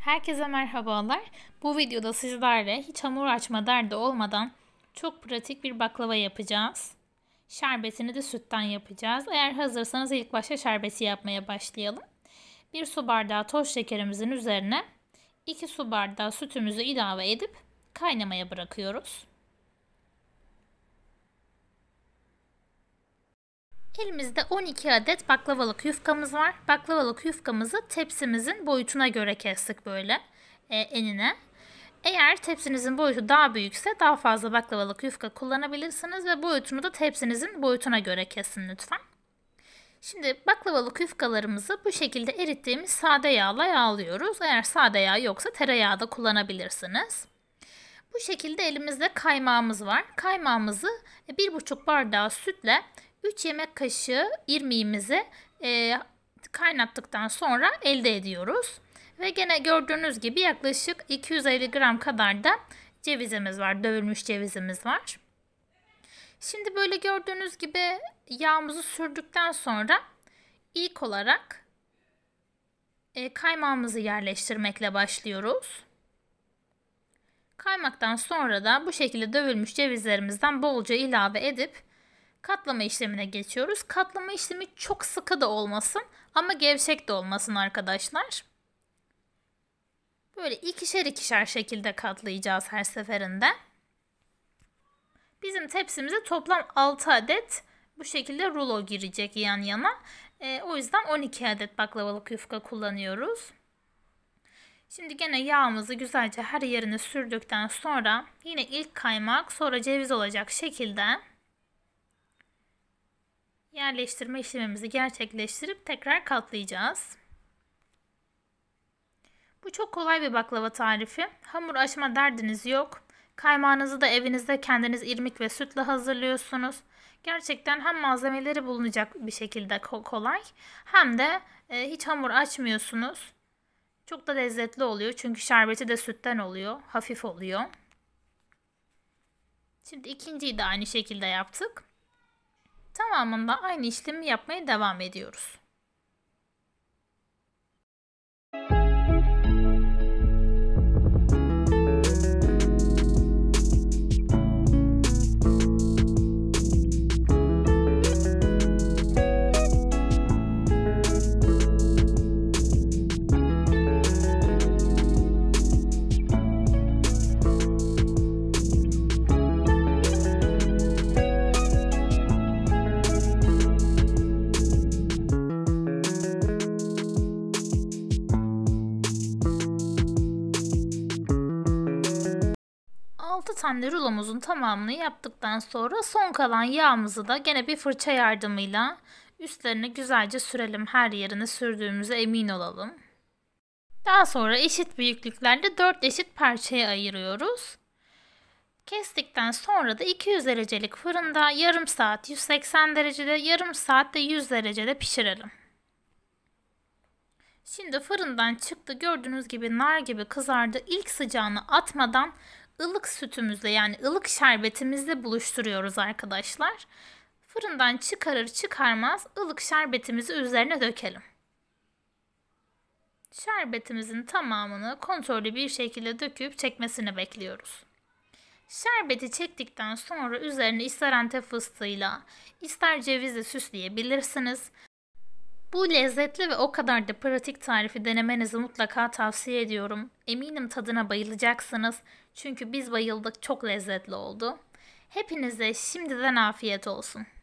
Herkese merhabalar. Bu videoda sizlerle hiç hamur açma derdi olmadan çok pratik bir baklava yapacağız. Şerbetini de sütten yapacağız. Eğer hazırsanız ilk başta şerbeti yapmaya başlayalım. 1 su bardağı toz şekerimizin üzerine 2 su bardağı sütümüzü ilave edip kaynamaya bırakıyoruz. Elimizde 12 adet baklavalık yufkamız var. Baklavalık yufkamızı tepsimizin boyutuna göre kestik böyle e, enine. Eğer tepsinizin boyutu daha büyükse daha fazla baklavalık yufka kullanabilirsiniz ve boyutunu da tepsinizin boyutuna göre kesin lütfen. Şimdi baklavalık yufkalarımızı bu şekilde erittiğimiz sade yağla yağlıyoruz. Eğer sade yağ yoksa tereyağı da kullanabilirsiniz. Bu şekilde elimizde kaymağımız var. Kaymağımızı 1,5 bardağı sütle 3 yemek kaşığı irmiğimizi e, kaynattıktan sonra elde ediyoruz. Ve gene gördüğünüz gibi yaklaşık 250 gram kadar da cevizimiz var. Dövülmüş cevizimiz var. Şimdi böyle gördüğünüz gibi yağımızı sürdükten sonra ilk olarak e, kaymağımızı yerleştirmekle başlıyoruz. Kaymaktan sonra da bu şekilde dövülmüş cevizlerimizden bolca ilave edip Katlama işlemine geçiyoruz. Katlama işlemi çok sıkı da olmasın ama gevşek de olmasın arkadaşlar. Böyle ikişer ikişer şekilde katlayacağız her seferinde. Bizim tepsimize toplam 6 adet bu şekilde rulo girecek yan yana. E, o yüzden 12 adet baklavalık yufka kullanıyoruz. Şimdi gene yağımızı güzelce her yerine sürdükten sonra yine ilk kaymak sonra ceviz olacak şekilde yerleştirme işlemimizi gerçekleştirip tekrar katlayacağız. Bu çok kolay bir baklava tarifi. Hamur açma derdiniz yok. Kaymağınızı da evinizde kendiniz irmik ve sütle hazırlıyorsunuz. Gerçekten hem malzemeleri bulunacak bir şekilde kolay hem de e, hiç hamur açmıyorsunuz. Çok da lezzetli oluyor çünkü şerbeti de sütten oluyor, hafif oluyor. Şimdi ikinciyi de aynı şekilde yaptık tamamında aynı işlemi yapmaya devam ediyoruz. 6 tane rulomuzun tamamını yaptıktan sonra son kalan yağımızı da gene bir fırça yardımıyla üstlerine güzelce sürelim. Her yerine sürdüğümüze emin olalım. Daha sonra eşit büyüklüklerde 4 eşit parçaya ayırıyoruz. Kestikten sonra da 200 derecelik fırında yarım saat 180 derecede, yarım saat de 100 derecede pişirelim. Şimdi fırından çıktı gördüğünüz gibi nar gibi kızardı. İlk sıcağını atmadan ılık sütümüzle yani ılık şerbetimizle buluşturuyoruz arkadaşlar. Fırından çıkarır çıkarmaz ılık şerbetimizi üzerine dökelim. Şerbetimizin tamamını kontrollü bir şekilde döküp çekmesini bekliyoruz. Şerbeti çektikten sonra üzerine ister antep fıstığıyla, ister cevizle süsleyebilirsiniz. Bu lezzetli ve o kadar da pratik tarifi denemenizi mutlaka tavsiye ediyorum. Eminim tadına bayılacaksınız. Çünkü biz bayıldık çok lezzetli oldu. Hepinize şimdiden afiyet olsun.